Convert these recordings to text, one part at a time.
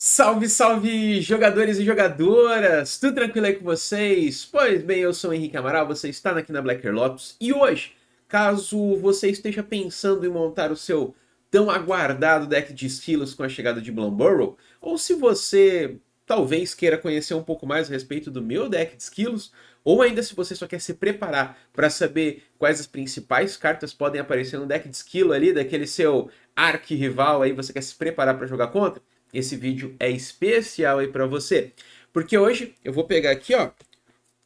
Salve, salve, jogadores e jogadoras! Tudo tranquilo aí com vocês? Pois bem, eu sou o Henrique Amaral, você está aqui na Blacker Lopes e hoje, caso você esteja pensando em montar o seu tão aguardado deck de estilos com a chegada de Blomborough, ou se você talvez queira conhecer um pouco mais a respeito do meu deck de esquilos, ou ainda se você só quer se preparar para saber quais as principais cartas podem aparecer no deck de esquilo ali, daquele seu arque rival aí, você quer se preparar para jogar contra, esse vídeo é especial aí para você, porque hoje eu vou pegar aqui, ó,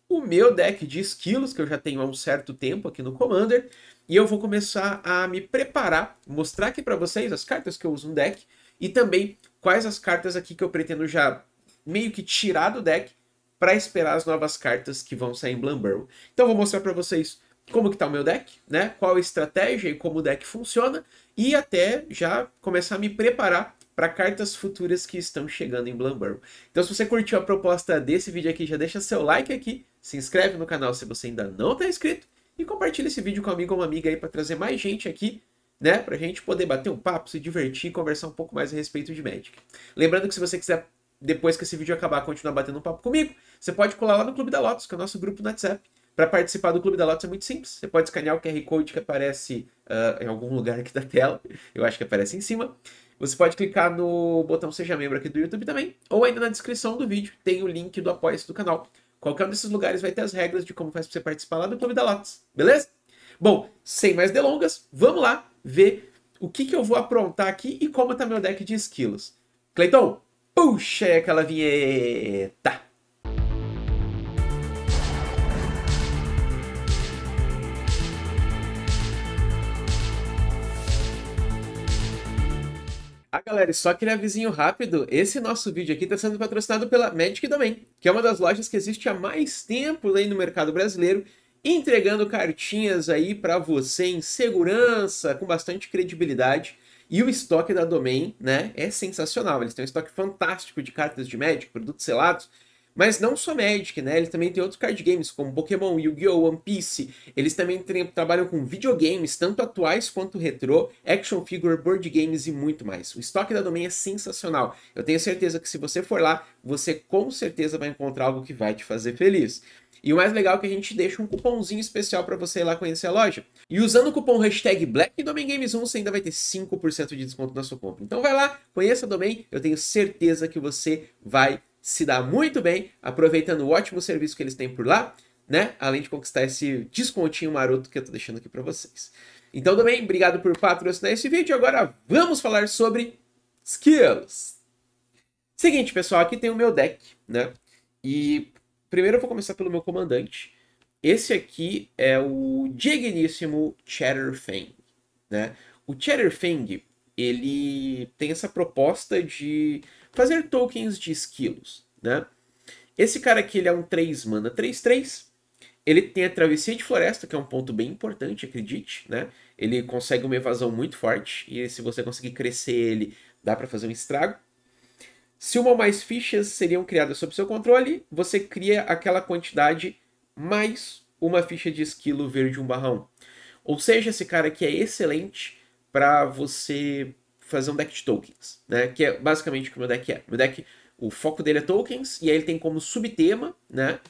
o meu deck de esquilos que eu já tenho há um certo tempo aqui no Commander, e eu vou começar a me preparar, mostrar aqui para vocês as cartas que eu uso no deck e também quais as cartas aqui que eu pretendo já meio que tirar do deck para esperar as novas cartas que vão sair em Blumburrow. Então vou mostrar para vocês como que tá o meu deck, né? Qual a estratégia e como o deck funciona e até já começar a me preparar para cartas futuras que estão chegando em Blumberg. Então, se você curtiu a proposta desse vídeo aqui, já deixa seu like aqui, se inscreve no canal se você ainda não está inscrito e compartilha esse vídeo com um amigo ou uma amiga aí para trazer mais gente aqui, né? Para a gente poder bater um papo, se divertir e conversar um pouco mais a respeito de Magic. Lembrando que se você quiser, depois que esse vídeo acabar, continuar batendo um papo comigo, você pode colar lá no Clube da Lotus, que é o nosso grupo no WhatsApp. Para participar do Clube da Lotus é muito simples. Você pode escanear o QR Code que aparece uh, em algum lugar aqui da tela. Eu acho que aparece em cima. Você pode clicar no botão Seja Membro aqui do YouTube também, ou ainda na descrição do vídeo tem o link do apoia do canal. Qualquer um desses lugares vai ter as regras de como faz você participar lá do Clube da Lotus, beleza? Bom, sem mais delongas, vamos lá ver o que, que eu vou aprontar aqui e como está meu deck de esquilos. Cleiton, puxa aí aquela vinheta! Ah, galera, só aquele avisinho rápido. Esse nosso vídeo aqui está sendo patrocinado pela Magic Domain, que é uma das lojas que existe há mais tempo aí no mercado brasileiro, entregando cartinhas aí para você em segurança, com bastante credibilidade. E o estoque da Domain, né, é sensacional. Eles têm um estoque fantástico de cartas de Magic, produtos selados, mas não só Magic, né? Eles também têm outros card games, como Pokémon, Yu-Gi-Oh!, One Piece. Eles também trabalham com videogames, tanto atuais quanto retrô, action figure, board games e muito mais. O estoque da Domain é sensacional. Eu tenho certeza que se você for lá, você com certeza vai encontrar algo que vai te fazer feliz. E o mais legal é que a gente deixa um cupomzinho especial para você ir lá conhecer a loja. E usando o cupom hashtag BlackDomainGames1, você ainda vai ter 5% de desconto na sua compra. Então vai lá, conheça a Domain, eu tenho certeza que você vai se dá muito bem, aproveitando o ótimo serviço que eles têm por lá, né? Além de conquistar esse descontinho maroto que eu tô deixando aqui para vocês. Então também, obrigado por patrocinar esse vídeo. Agora vamos falar sobre skills. Seguinte, pessoal, aqui tem o meu deck, né? E primeiro eu vou começar pelo meu comandante. Esse aqui é o digníssimo Chatterfang, né? O Chatterfang, ele tem essa proposta de Fazer tokens de esquilos, né? Esse cara aqui, ele é um 3 mana 3 3. Ele tem a travessia de floresta, que é um ponto bem importante, acredite, né? Ele consegue uma evasão muito forte e se você conseguir crescer ele, dá para fazer um estrago. Se uma ou mais fichas seriam criadas sob seu controle, você cria aquela quantidade mais uma ficha de esquilo verde 1/1. Ou seja, esse cara aqui é excelente para você fazer um deck de tokens, né? Que é basicamente o que o meu deck é. Meu deck, o foco dele é tokens, e aí ele tem como subtema, né?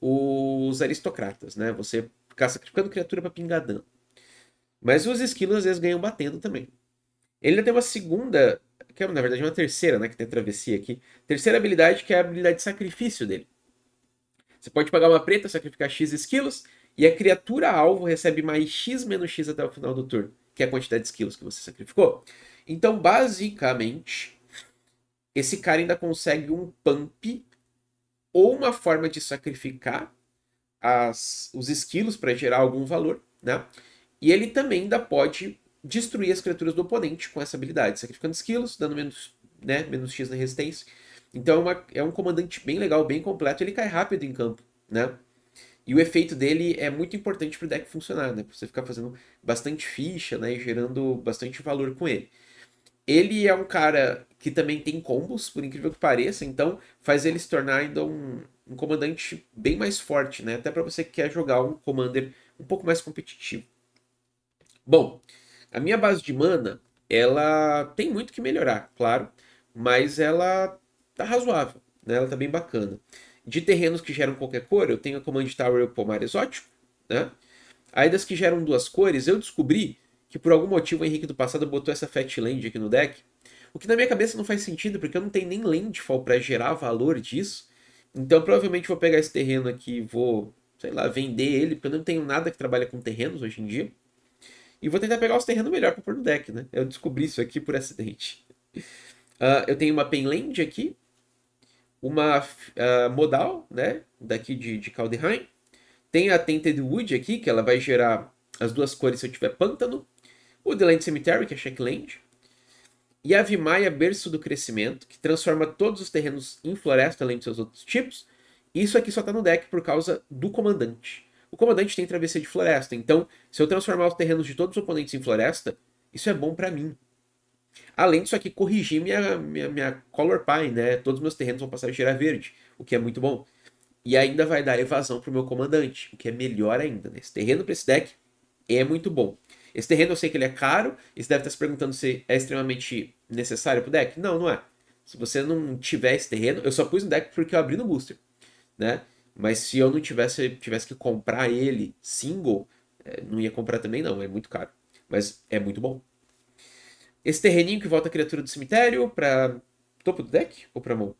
Os aristocratas, né? Você ficar sacrificando criatura para pingar dano. Mas os esquilos às vezes ganham batendo também. Ele tem uma segunda, que é na verdade uma terceira, né? Que tem travessia aqui. Terceira habilidade que é a habilidade de sacrifício dele. Você pode pagar uma preta, sacrificar X esquilos, e a criatura alvo recebe mais X menos X até o final do turno, que é a quantidade de esquilos que você sacrificou. Então, basicamente, esse cara ainda consegue um pump ou uma forma de sacrificar as, os esquilos para gerar algum valor, né? E ele também ainda pode destruir as criaturas do oponente com essa habilidade, sacrificando esquilos, dando menos, né, menos X na resistência. Então é, uma, é um comandante bem legal, bem completo, ele cai rápido em campo, né? E o efeito dele é muito importante para o deck funcionar, né? Pra você ficar fazendo bastante ficha, né? E gerando bastante valor com ele. Ele é um cara que também tem combos, por incrível que pareça, então faz ele se tornar ainda um, um comandante bem mais forte, né? Até para você que quer jogar um commander um pouco mais competitivo. Bom, a minha base de mana, ela tem muito que melhorar, claro, mas ela tá razoável, né? Ela tá bem bacana. De terrenos que geram qualquer cor, eu tenho a Command Tower e o Pomar Exótico, né? Aí das que geram duas cores, eu descobri que por algum motivo o Henrique do passado botou essa Fatland aqui no deck. O que na minha cabeça não faz sentido, porque eu não tenho nem landfall para gerar valor disso. Então provavelmente vou pegar esse terreno aqui e vou, sei lá, vender ele, porque eu não tenho nada que trabalha com terrenos hoje em dia. E vou tentar pegar os terrenos melhor para pôr no deck, né? Eu descobri isso aqui por acidente. Uh, eu tenho uma Penland aqui, uma uh, modal, né? Daqui de, de Calderheim. Tem a Tented Wood aqui, que ela vai gerar as duas cores se eu tiver pântano o The Land Cemetery, que é Shackland, e a Vimaia Berço do Crescimento, que transforma todos os terrenos em floresta, além de seus outros tipos. Isso aqui só está no deck por causa do comandante. O comandante tem travessia de floresta, então se eu transformar os terrenos de todos os oponentes em floresta, isso é bom para mim. Além disso aqui, corrigir minha, minha, minha color pie, né? Todos os meus terrenos vão passar a gerar verde, o que é muito bom. E ainda vai dar evasão pro meu comandante, o que é melhor ainda. Né? Esse terreno para esse deck é muito bom. Esse terreno eu sei que ele é caro, e você deve estar se perguntando se é extremamente necessário pro deck. Não, não é. Se você não tiver esse terreno, eu só pus no deck porque eu abri no booster, né? Mas se eu não tivesse, tivesse que comprar ele single, é, não ia comprar também não, é muito caro. Mas é muito bom. Esse terreninho que volta a criatura do cemitério para topo do deck ou para mão?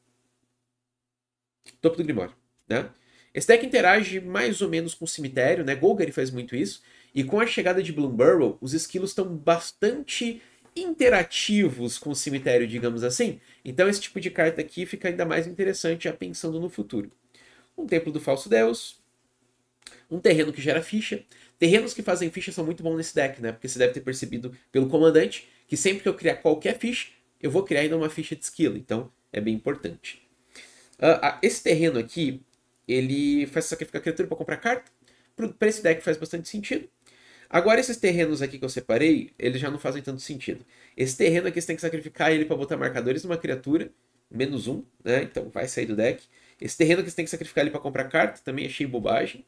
Topo do Grimório, né? Esse deck interage mais ou menos com o cemitério, né? Golgari faz muito isso. E com a chegada de Bloomburrow, os esquilos estão bastante interativos com o cemitério, digamos assim. Então esse tipo de carta aqui fica ainda mais interessante já pensando no futuro. Um templo do falso deus, um terreno que gera ficha. Terrenos que fazem ficha são muito bons nesse deck, né? Porque você deve ter percebido pelo comandante que sempre que eu criar qualquer ficha, eu vou criar ainda uma ficha de esquilo. Então é bem importante. Uh, uh, esse terreno aqui, ele faz sacrificar criatura para comprar carta. Para esse deck faz bastante sentido. Agora, esses terrenos aqui que eu separei, eles já não fazem tanto sentido. Esse terreno aqui você tem que sacrificar ele para botar marcadores numa criatura, menos um, né? Então vai sair do deck. Esse terreno aqui você tem que sacrificar ele para comprar carta, também achei bobagem.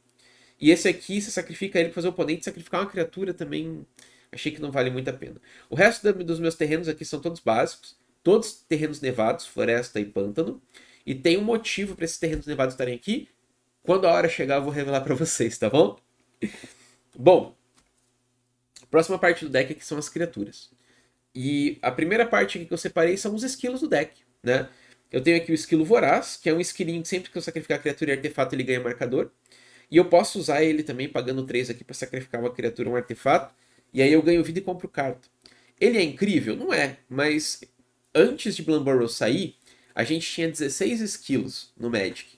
E esse aqui você sacrifica ele para fazer o oponente sacrificar uma criatura também. Achei que não vale muito a pena. O resto dos meus terrenos aqui são todos básicos, todos terrenos nevados, floresta e pântano. E tem um motivo para esses terrenos nevados estarem aqui. Quando a hora chegar, eu vou revelar para vocês, tá bom? Bom, Próxima parte do deck é que são as criaturas. E a primeira parte que eu separei são os esquilos do deck, né? Eu tenho aqui o esquilo voraz, que é um esquilinho que sempre que eu sacrificar criatura e artefato ele ganha marcador. E eu posso usar ele também pagando 3 aqui para sacrificar uma criatura um artefato. E aí eu ganho vida e compro carta. Ele é incrível? Não é, mas antes de Blamborough sair, a gente tinha 16 esquilos no Magic.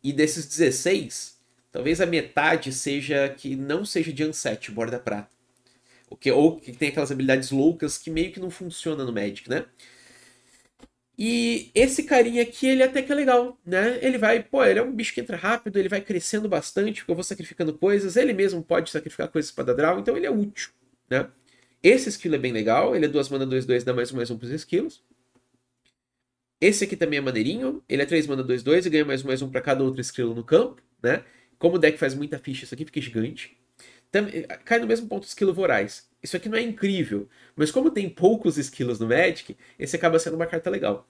E desses 16, talvez a metade seja que não seja de Unset, borda prata que, ou que tem aquelas habilidades loucas que meio que não funciona no Magic, né? E esse carinha aqui, ele até que é legal, né? Ele vai, pô, ele é um bicho que entra rápido, ele vai crescendo bastante, porque eu vou sacrificando coisas, ele mesmo pode sacrificar coisas para dar draw, então ele é útil, né? Esse skill é bem legal, ele é 2 mana dois dois, dá mais um mais para pros skills. Esse aqui também é maneirinho, ele é 3 mana dois dois e ganha mais um mais um para cada outro skill no campo, né? Como o deck faz muita ficha, isso aqui fica gigante cai no mesmo ponto esquilo voraz. Isso aqui não é incrível, mas como tem poucos esquilos no Magic, esse acaba sendo uma carta legal.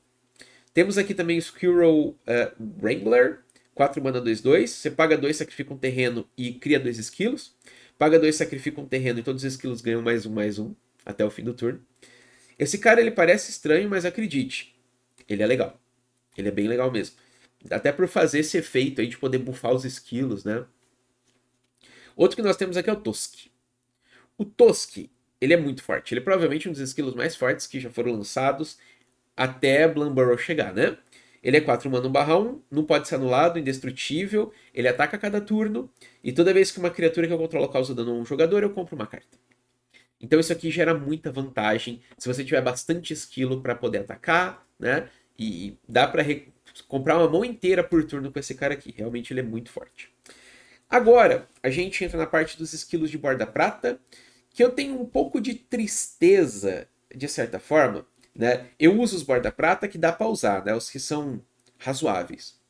Temos aqui também o Squirrel uh, Wrangler, 4 mana 2-2. Você paga 2, sacrifica um terreno e cria dois esquilos. Paga 2, sacrifica um terreno e todos os esquilos ganham mais um, mais um, até o fim do turno. Esse cara ele parece estranho, mas acredite, ele é legal. Ele é bem legal mesmo. Até por fazer esse efeito aí de poder bufar os esquilos, né? Outro que nós temos aqui é o Tosk. O Tosk, ele é muito forte. Ele é provavelmente um dos esquilos mais fortes que já foram lançados até Blamborough chegar, né? Ele é 4 mana 1 barra 1, não pode ser anulado, indestrutível, ele ataca a cada turno, e toda vez que uma criatura que eu controlo causa dano a um jogador, eu compro uma carta. Então isso aqui gera muita vantagem se você tiver bastante esquilo para poder atacar, né? E dá para comprar uma mão inteira por turno com esse cara aqui. Realmente ele é muito forte. Agora, a gente entra na parte dos esquilos de borda prata, que eu tenho um pouco de tristeza, de certa forma, né? Eu uso os borda prata que dá para usar, né? Os que são razoáveis.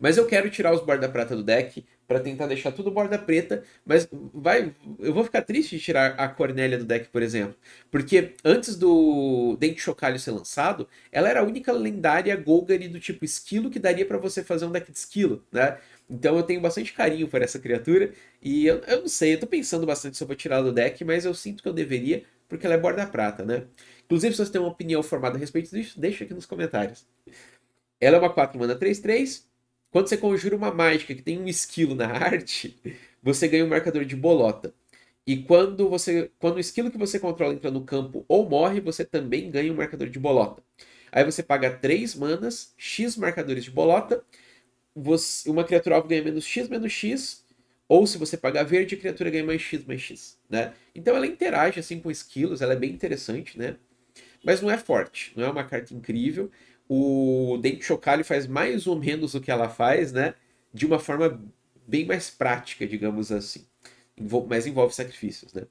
Mas eu quero tirar os borda prata do deck para tentar deixar tudo borda preta, mas vai, eu vou ficar triste de tirar a Cornélia do deck, por exemplo, porque antes do Dente Chocalho ser lançado, ela era a única lendária Golgari do tipo esquilo que daria para você fazer um deck de esquilo, né? Então eu tenho bastante carinho por essa criatura. E eu, eu não sei, eu tô pensando bastante se eu vou tirar do deck, mas eu sinto que eu deveria, porque ela é borda prata, né? Inclusive, se você tem uma opinião formada a respeito disso, deixa aqui nos comentários. Ela é uma 4 mana 3-3. Quando você conjura uma mágica que tem um esquilo na arte, você ganha um marcador de bolota. E quando você, quando o esquilo que você controla entra no campo ou morre, você também ganha um marcador de bolota. Aí você paga 3 manas, X marcadores de bolota você, uma criatura alvo ganha menos X, menos X, ou se você pagar verde, a criatura ganha mais X, mais X, né? Então ela interage assim com esquilos, ela é bem interessante, né? Mas não é forte, não é uma carta incrível. O Dente Chocalho faz mais ou menos o que ela faz, né? De uma forma bem mais prática, digamos assim. Envol mas envolve sacrifícios, né?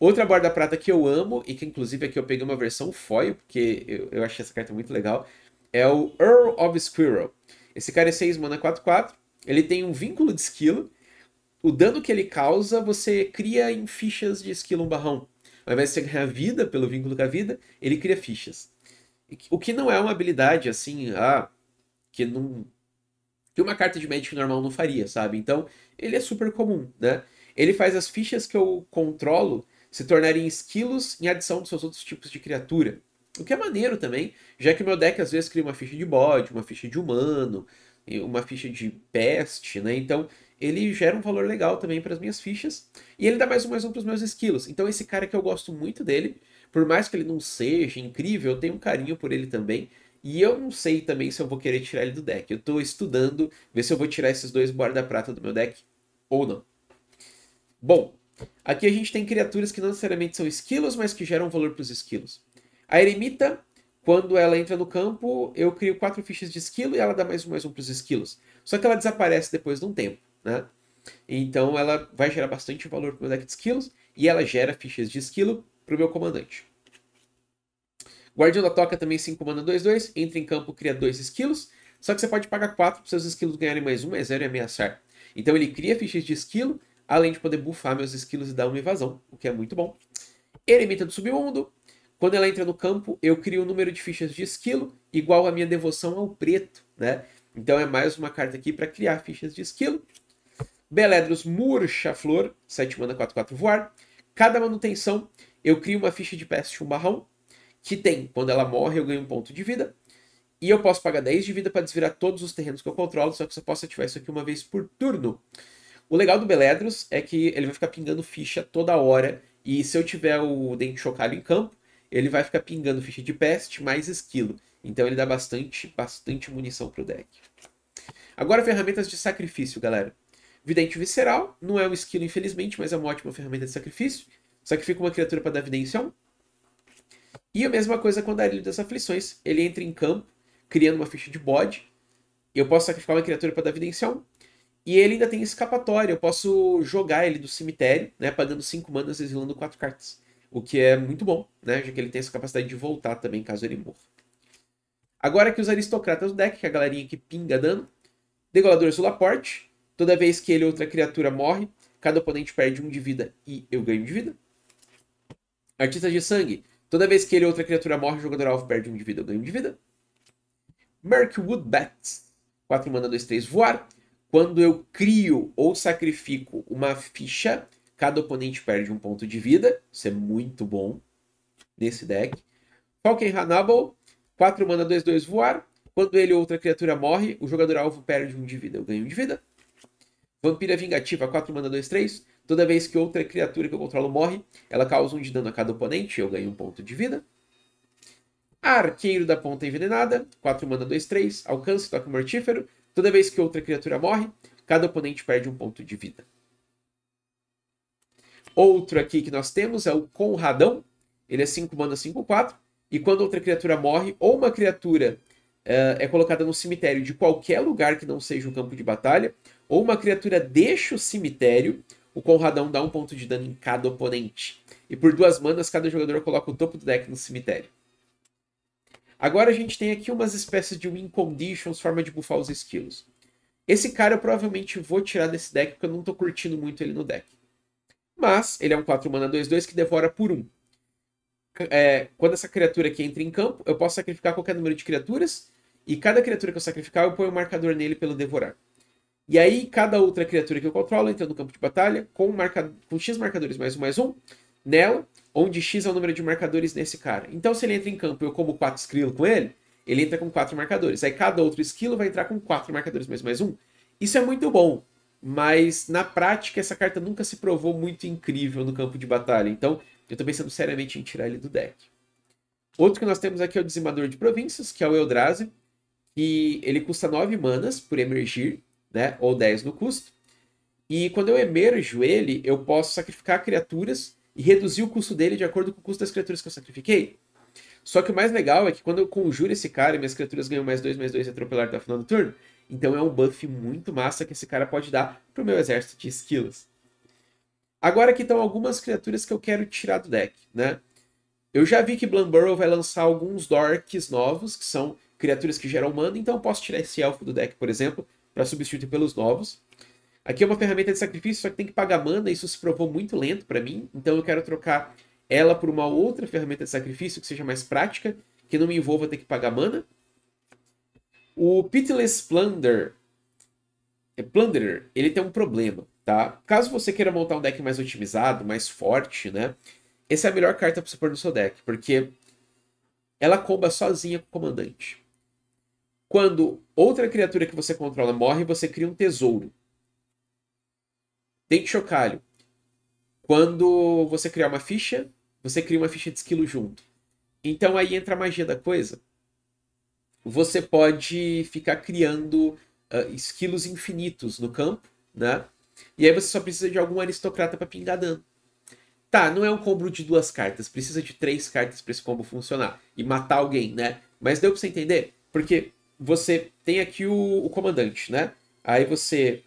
Outra borda prata que eu amo, e que inclusive aqui eu peguei uma versão foil, porque eu, eu achei essa carta muito legal, é o Earl of Squirrel. Esse cara é 6 mana 4-4. Ele tem um vínculo de esquilo. O dano que ele causa, você cria em fichas de esquilo um barrão. Ao invés de você ganhar vida pelo vínculo com a vida, ele cria fichas. O que não é uma habilidade, assim, ah, que não. Que uma carta de Magic normal não faria, sabe? Então, ele é super comum, né? Ele faz as fichas que eu controlo se tornarem esquilos em adição dos seus outros tipos de criatura. O que é maneiro também, já que o meu deck às vezes cria uma ficha de bode, uma ficha de humano, uma ficha de peste, né? Então ele gera um valor legal também para as minhas fichas. E ele dá mais um mais um para os meus esquilos. Então esse cara que eu gosto muito dele, por mais que ele não seja incrível, eu tenho um carinho por ele também. E eu não sei também se eu vou querer tirar ele do deck. Eu estou estudando ver se eu vou tirar esses dois guarda-prata do meu deck ou não. Bom, aqui a gente tem criaturas que não necessariamente são esquilos, mas que geram valor para os esquilos. A eremita, quando ela entra no campo, eu crio quatro fichas de esquilo e ela dá mais um mais um para os esquilos. Só que ela desaparece depois de um tempo, né? Então ela vai gerar bastante valor para o meu deck de esquilos e ela gera fichas de esquilo para o meu comandante. Guardião da Toca também se comanda 2-2, entra em campo, cria dois esquilos, só que você pode pagar quatro para seus esquilos ganharem mais um, é zero e ameaçar. Então ele cria fichas de esquilo, além de poder buffar meus esquilos e dar uma invasão, o que é muito bom. Eremita do Submundo, quando ela entra no campo, eu crio o um número de fichas de esquilo igual a minha devoção ao preto, né? Então é mais uma carta aqui para criar fichas de esquilo. Beledros Murcha Flor, 7 mana 4 4 voar. Cada manutenção, eu crio uma ficha de peste um barrão que tem, quando ela morre, eu ganho um ponto de vida. E eu posso pagar 10 de vida para desvirar todos os terrenos que eu controlo, só que você possa posso ativar isso aqui uma vez por turno. O legal do Beledros é que ele vai ficar pingando ficha toda hora, e se eu tiver o Dente Chocalho em campo, ele vai ficar pingando ficha de peste mais esquilo. Então ele dá bastante, bastante munição pro deck. Agora ferramentas de sacrifício, galera. Vidente Visceral, não é um esquilo infelizmente, mas é uma ótima ferramenta de sacrifício. Sacrifica uma criatura para dar vidência a E a mesma coisa com o Darilho das Aflições. Ele entra em campo, criando uma ficha de bode. Eu posso sacrificar uma criatura para dar vidência a E ele ainda tem escapatória. Eu posso jogar ele do cemitério, né? Pagando 5 manas e exilando 4 cartas. O que é muito bom, né? Já que ele tem essa capacidade de voltar também caso ele morra. Agora que os aristocratas do deck, que é a galerinha que pinga dano, Degolador Sulaporte. Toda vez que ele ou outra criatura morre, cada oponente perde um de vida e eu ganho de vida. Artista de Sangue. Toda vez que ele ou outra criatura morre, o jogador alvo perde um de vida, eu ganho de vida. Merkwood Bats. 4 mana 2, 3, voar. Quando eu crio ou sacrifico uma ficha, Cada oponente perde um ponto de vida. Isso é muito bom nesse deck. Falcon Hannibal, 4 mana 2-2 voar. Quando ele ou outra criatura morre, o jogador alvo perde um de vida. Eu ganho um de vida. Vampira Vingativa, 4 mana 2-3. Toda vez que outra criatura que eu controlo morre, ela causa um de dano a cada oponente. Eu ganho um ponto de vida. Arqueiro da Ponta Envenenada, 4 mana 2-3. Alcance, toque mortífero. Toda vez que outra criatura morre, cada oponente perde um ponto de vida. Outro aqui que nós temos é o Conradão. Ele é 5 mana, 5, 4. E quando outra criatura morre, ou uma criatura uh, é colocada no cemitério de qualquer lugar que não seja um campo de batalha, ou uma criatura deixa o cemitério, o Conradão dá um ponto de dano em cada oponente. E por duas manas, cada jogador coloca o topo do deck no cemitério. Agora a gente tem aqui umas espécies de win conditions, forma de buffar os esquilos. Esse cara eu provavelmente vou tirar desse deck porque eu não tô curtindo muito ele no deck. Mas ele é um 4 mana 2-2 que devora por 1. É, quando essa criatura aqui entra em campo, eu posso sacrificar qualquer número de criaturas. E cada criatura que eu sacrificar, eu ponho um marcador nele pelo devorar. E aí, cada outra criatura que eu controlo entra no campo de batalha com, marca... com X marcadores mais um mais um nela, onde X é o número de marcadores nesse cara. Então, se ele entra em campo e eu como 4 esquilo com ele, ele entra com 4 marcadores. Aí, cada outro esquilo vai entrar com 4 marcadores mais mais um. Isso é muito bom, mas na prática essa carta nunca se provou muito incrível no campo de batalha, então eu tô pensando seriamente em tirar ele do deck. Outro que nós temos aqui é o Dizimador de Províncias, que é o Eldrazi, que ele custa 9 manas por emergir, né, ou 10 no custo, e quando eu emerjo ele, eu posso sacrificar criaturas e reduzir o custo dele de acordo com o custo das criaturas que eu sacrifiquei. Só que o mais legal é que quando eu conjuro esse cara e minhas criaturas ganham mais 2, mais 2 e atropelar até o final do turno, então é um buff muito massa que esse cara pode dar pro meu exército de esquilos. Agora aqui estão algumas criaturas que eu quero tirar do deck, né? Eu já vi que Blumburrow vai lançar alguns Dorks novos, que são criaturas que geram mana, então eu posso tirar esse elfo do deck, por exemplo, para substituir pelos novos. Aqui é uma ferramenta de sacrifício, só que tem que pagar mana, isso se provou muito lento para mim, então eu quero trocar ela por uma outra ferramenta de sacrifício que seja mais prática, que não me envolva ter que pagar mana. O Pitiless Plunder, é, Plunderer, ele tem um problema, tá? Caso você queira montar um deck mais otimizado, mais forte, né? Essa é a melhor carta para você pôr no seu deck, porque ela comba sozinha com o comandante. Quando outra criatura que você controla morre, você cria um tesouro. Dente chocalho. Quando você criar uma ficha, você cria uma ficha de esquilo junto. Então aí entra a magia da coisa você pode ficar criando uh, esquilos infinitos no campo, né? E aí você só precisa de algum aristocrata para pingar dano. Tá, não é um combo de duas cartas, precisa de três cartas para esse combo funcionar e matar alguém, né? Mas deu para você entender? Porque você tem aqui o, o, comandante, né? Aí você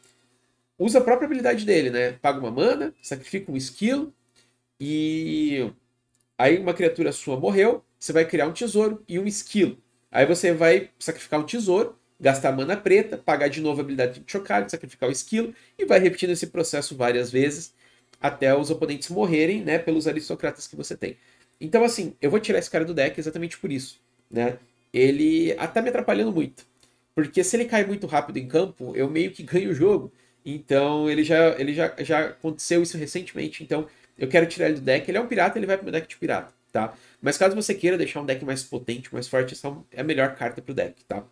usa a própria habilidade dele, né? Paga uma mana, sacrifica um esquilo e aí uma criatura sua morreu, você vai criar um tesouro e um esquilo. Aí você vai sacrificar um tesouro, gastar mana preta, pagar de novo a habilidade de chocar, sacrificar o esquilo e vai repetindo esse processo várias vezes até os oponentes morrerem, né, pelos aristocratas que você tem. Então assim, eu vou tirar esse cara do deck exatamente por isso, né? Ele até tá me atrapalhando muito. Porque se ele cai muito rápido em campo, eu meio que ganho o jogo. Então ele já ele já, já aconteceu isso recentemente, então eu quero tirar ele do deck. Ele é um pirata, ele vai pro meu deck de pirata, tá? Mas caso você queira deixar um deck mais potente, mais forte, essa é, é a melhor carta pro deck, tá?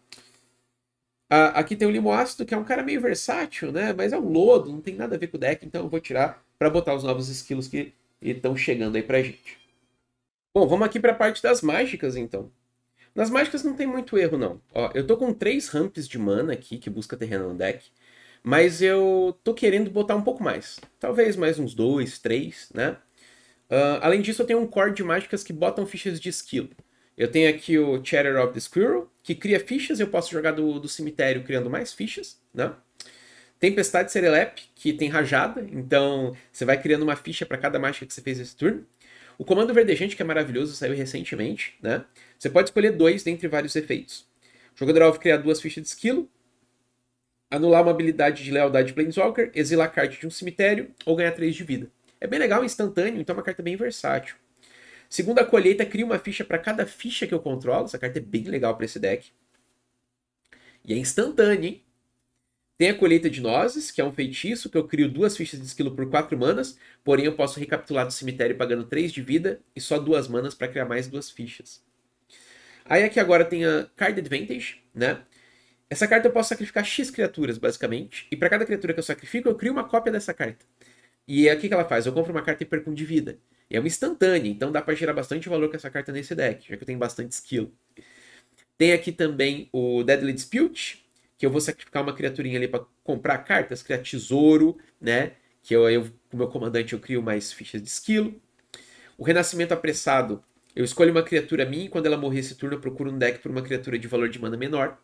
Ah, aqui tem o Limo Ácido, que é um cara meio versátil, né? Mas é um lodo, não tem nada a ver com o deck, então eu vou tirar para botar os novos esquilos que estão chegando aí pra gente. Bom, vamos aqui para a parte das mágicas, então. Nas mágicas não tem muito erro, não. Ó, eu tô com três ramps de mana aqui, que busca terreno no deck. Mas eu tô querendo botar um pouco mais. Talvez mais uns dois, três, né? Uh, além disso, eu tenho um core de mágicas que botam fichas de esquilo. Eu tenho aqui o Chatter of the Squirrel, que cria fichas, eu posso jogar do, do cemitério criando mais fichas, né? Tempestade Serelep, que tem rajada, então você vai criando uma ficha para cada mágica que você fez esse turno. O Comando Verdejante, que é maravilhoso, saiu recentemente, né? Você pode escolher dois dentre vários efeitos. O jogador alvo criar duas fichas de esquilo, anular uma habilidade de lealdade de Planeswalker, exilar carta de um cemitério ou ganhar três de vida. É bem legal, instantâneo, então é uma carta bem versátil. Segunda colheita, cria uma ficha para cada ficha que eu controlo. Essa carta é bem legal para esse deck. E é instantânea, hein? Tem a colheita de nozes, que é um feitiço que eu crio duas fichas de esquilo por quatro manas, porém eu posso recapitular do cemitério pagando três de vida e só duas manas para criar mais duas fichas. Aí aqui agora tem a Card Advantage, né? Essa carta eu posso sacrificar X criaturas, basicamente, e para cada criatura que eu sacrifico, eu crio uma cópia dessa carta. E o que, que ela faz? Eu compro uma carta e perco um de vida. E é uma instantânea, então dá para gerar bastante valor com essa carta nesse deck, já que eu tenho bastante skill. Tem aqui também o Deadly Dispute, que eu vou sacrificar uma criaturinha ali para comprar cartas, criar tesouro, né? Que eu, eu, com o meu comandante eu crio mais fichas de skill. O Renascimento Apressado, eu escolho uma criatura minha e quando ela morrer esse turno eu procuro um deck por uma criatura de valor de mana menor.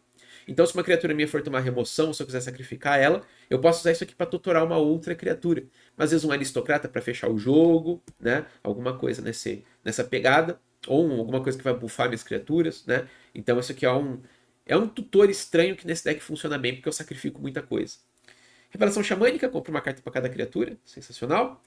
Então, se uma criatura minha for tomar remoção, se eu quiser sacrificar ela, eu posso usar isso aqui para tutorar uma outra criatura. Mas, às vezes, um aristocrata para fechar o jogo, né? Alguma coisa nesse, nessa pegada. Ou um, alguma coisa que vai bufar minhas criaturas, né? Então, isso aqui é um, é um tutor estranho que nesse deck funciona bem, porque eu sacrifico muita coisa. Revelação Xamânica, compra uma carta para cada criatura. Sensacional.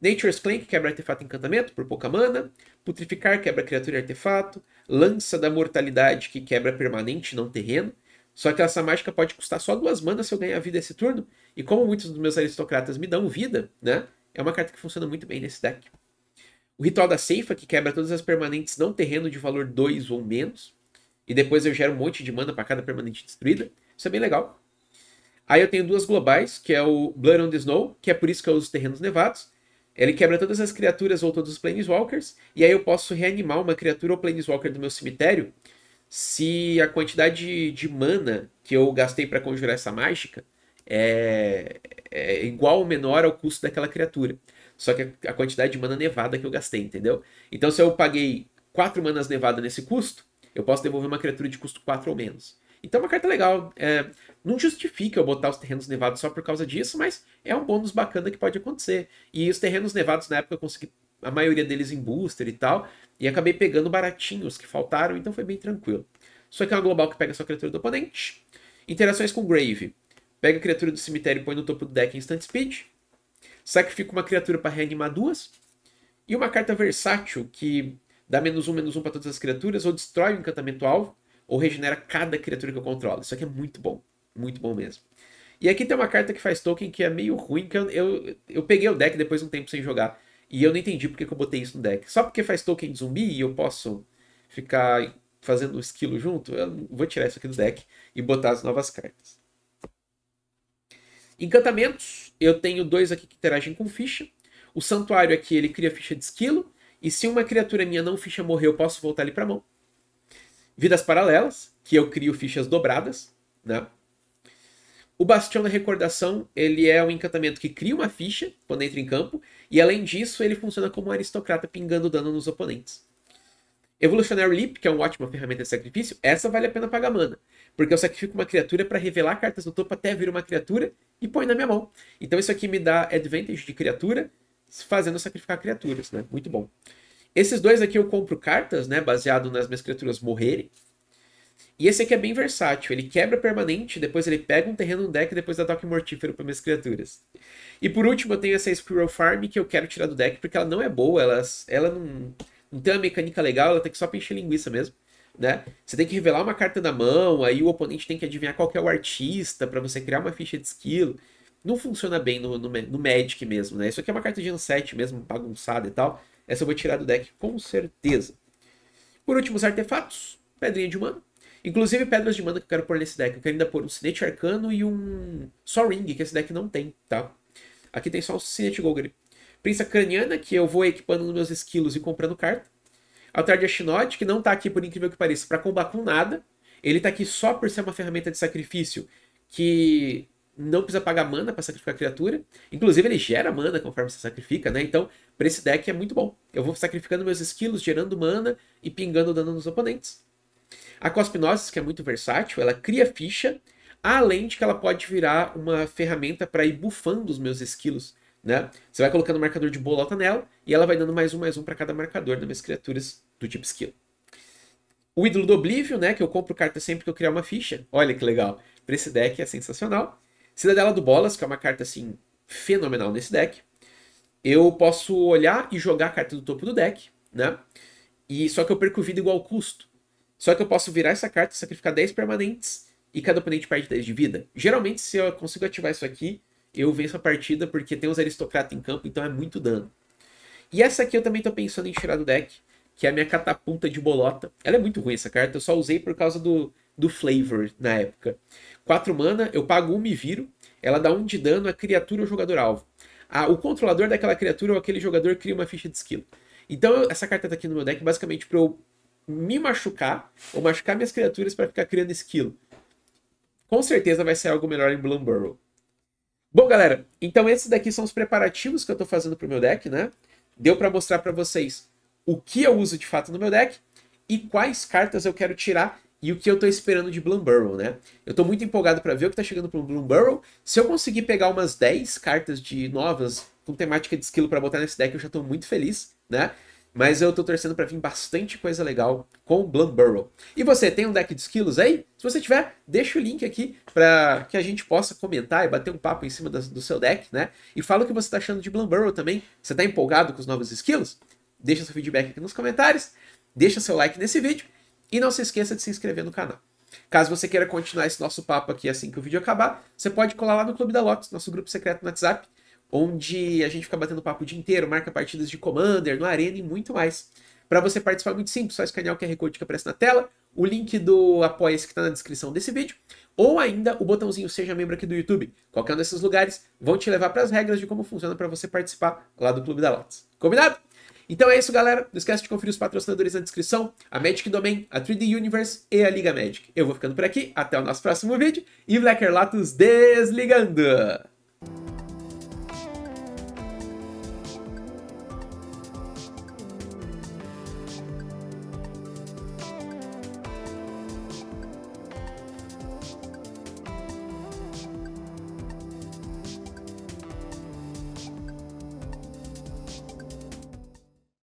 Nature's Clank, quebra artefato encantamento por pouca mana. Putrificar, quebra criatura e artefato. Lança da Mortalidade, que quebra permanente, não terreno. Só que essa mágica pode custar só duas manas se eu ganhar vida esse turno. E como muitos dos meus aristocratas me dão vida, né? É uma carta que funciona muito bem nesse deck. O Ritual da Ceifa, que quebra todas as permanentes não terreno de valor 2 ou menos. E depois eu gero um monte de mana para cada permanente destruída. Isso é bem legal. Aí eu tenho duas globais, que é o Blood on the Snow, que é por isso que eu uso terrenos nevados. Ele quebra todas as criaturas ou todos os Planeswalkers, e aí eu posso reanimar uma criatura ou Planeswalker do meu cemitério se a quantidade de, de mana que eu gastei para conjurar essa mágica é, é, igual ou menor ao custo daquela criatura. Só que a, a quantidade de mana nevada que eu gastei, entendeu? Então se eu paguei 4 manas nevada nesse custo, eu posso devolver uma criatura de custo 4 ou menos. Então é uma carta legal. É, não justifica eu botar os terrenos nevados só por causa disso, mas é um bônus bacana que pode acontecer. E os terrenos nevados na época eu consegui a maioria deles em booster e tal, e acabei pegando baratinhos que faltaram, então foi bem tranquilo. Só que é uma global que pega sua criatura do oponente. Interações com Grave. Pega a criatura do cemitério e põe no topo do deck em instant speed. Sacrifica uma criatura para reanimar duas. E uma carta versátil que dá menos um, menos um para todas as criaturas, ou destrói o encantamento alvo, ou regenera cada criatura que eu controlo. Isso aqui é muito bom. Muito bom mesmo. E aqui tem uma carta que faz token que é meio ruim, que eu, eu, eu peguei o deck depois de um tempo sem jogar. E eu não entendi porque que eu botei isso no deck. Só porque faz token de zumbi e eu posso ficar fazendo o esquilo junto, eu vou tirar isso aqui do deck e botar as novas cartas. Encantamentos, eu tenho dois aqui que interagem com ficha. O santuário aqui, ele cria ficha de esquilo. E se uma criatura minha não ficha morrer, eu posso voltar ele para mão. Vidas paralelas, que eu crio fichas dobradas, né? O Bastião da Recordação, ele é um encantamento que cria uma ficha quando entra em campo, e além disso, ele funciona como um aristocrata pingando dano nos oponentes. Evolutionary Leap, que é uma ótima ferramenta de sacrifício, essa vale a pena pagar mana, porque eu sacrifico uma criatura para revelar cartas do topo até vir uma criatura e põe na minha mão. Então isso aqui me dá advantage de criatura, fazendo sacrificar criaturas, né? Muito bom. Esses dois aqui eu compro cartas, né, baseado nas minhas criaturas morrerem. E esse aqui é bem versátil, ele quebra permanente, depois ele pega um terreno no deck e depois dá toque mortífero para minhas criaturas. E por último eu tenho essa Squirrel Farm que eu quero tirar do deck porque ela não é boa, ela, ela não, não tem uma mecânica legal, ela tem que só preencher linguiça mesmo. Né? Você tem que revelar uma carta na mão, aí o oponente tem que adivinhar qual que é o artista para você criar uma ficha de esquilo. Não funciona bem no, no, no Magic mesmo, né? Isso aqui é uma carta de set mesmo, bagunçada e tal. Essa eu vou tirar do deck com certeza. Por último, os artefatos. Pedrinha de humano Inclusive pedras de mana que eu quero pôr nesse deck. Eu quero ainda pôr um Cinete Arcano e um só Ring, que esse deck não tem, tá? Aqui tem só o Cinete Golgari. Prince Craniana, que eu vou equipando nos meus esquilos e comprando carta. Altar de Ashnod, que não tá aqui, por incrível que pareça, para combater com nada. Ele tá aqui só por ser uma ferramenta de sacrifício que não precisa pagar mana para sacrificar a criatura. Inclusive, ele gera mana conforme você sacrifica, né? Então, para esse deck é muito bom. Eu vou sacrificando meus esquilos, gerando mana e pingando dano nos oponentes. A Cospinosis, que é muito versátil, ela cria ficha, além de que ela pode virar uma ferramenta para ir bufando os meus esquilos. Né? Você vai colocando marcador de bolota nela e ela vai dando mais um, mais um para cada marcador das minhas criaturas do tipo esquilo. O ídolo do Oblivion, né? Que eu compro carta sempre que eu criar uma ficha. Olha que legal. Para esse deck é sensacional. Cidadela do Bolas, que é uma carta assim fenomenal nesse deck. Eu posso olhar e jogar a carta do topo do deck, né? E só que eu perco vida igual custo. Só que eu posso virar essa carta, sacrificar 10 permanentes e cada oponente perde 10 de vida. Geralmente, se eu consigo ativar isso aqui, eu venço a partida porque tem os aristocratas em campo, então é muito dano. E essa aqui eu também estou pensando em tirar do deck, que é a minha catapulta de bolota. Ela é muito ruim essa carta, eu só usei por causa do, do flavor na época. 4 mana, eu pago 1 um, e viro, ela dá 1 um de dano a criatura ou jogador alvo. o controlador daquela criatura ou aquele jogador cria uma ficha de skill. Então essa carta tá aqui no meu deck basicamente para eu me machucar ou machucar minhas criaturas para ficar criando esquilo. Com certeza vai ser algo melhor em Bloomborough. Bom, galera, então esses daqui são os preparativos que eu estou fazendo para o meu deck, né? Deu para mostrar para vocês o que eu uso de fato no meu deck e quais cartas eu quero tirar e o que eu estou esperando de Bloomborough, né? Eu estou muito empolgado para ver o que está chegando pro Bloomborough. Se eu conseguir pegar umas 10 cartas de novas com temática de esquilo para botar nesse deck, eu já estou muito feliz, né? Mas eu tô torcendo para vir bastante coisa legal com Blumburrow. E você, tem um deck de esquilos aí? Se você tiver, deixa o link aqui para que a gente possa comentar e bater um papo em cima do seu deck, né? E fala o que você tá achando de Blumburrow também. Você tá empolgado com os novos esquilos? Deixa seu feedback aqui nos comentários, deixa seu like nesse vídeo e não se esqueça de se inscrever no canal. Caso você queira continuar esse nosso papo aqui assim que o vídeo acabar, você pode colar lá no Clube da Lotus, nosso grupo secreto no WhatsApp onde a gente fica batendo papo o dia inteiro, marca partidas de Commander, no Arena e muito mais. Para você participar é muito simples, só escanear o QR Code que aparece na tela, o link do Apoia-se que está na descrição desse vídeo, ou ainda o botãozinho Seja Membro aqui do YouTube. Qualquer um desses lugares vão te levar para as regras de como funciona para você participar lá do Clube da Lotus. Combinado? Então é isso, galera. Não esquece de conferir os patrocinadores na descrição, a Magic Domain, a 3D Universe e a Liga Magic. Eu vou ficando por aqui, até o nosso próximo vídeo e Black Lotus desligando!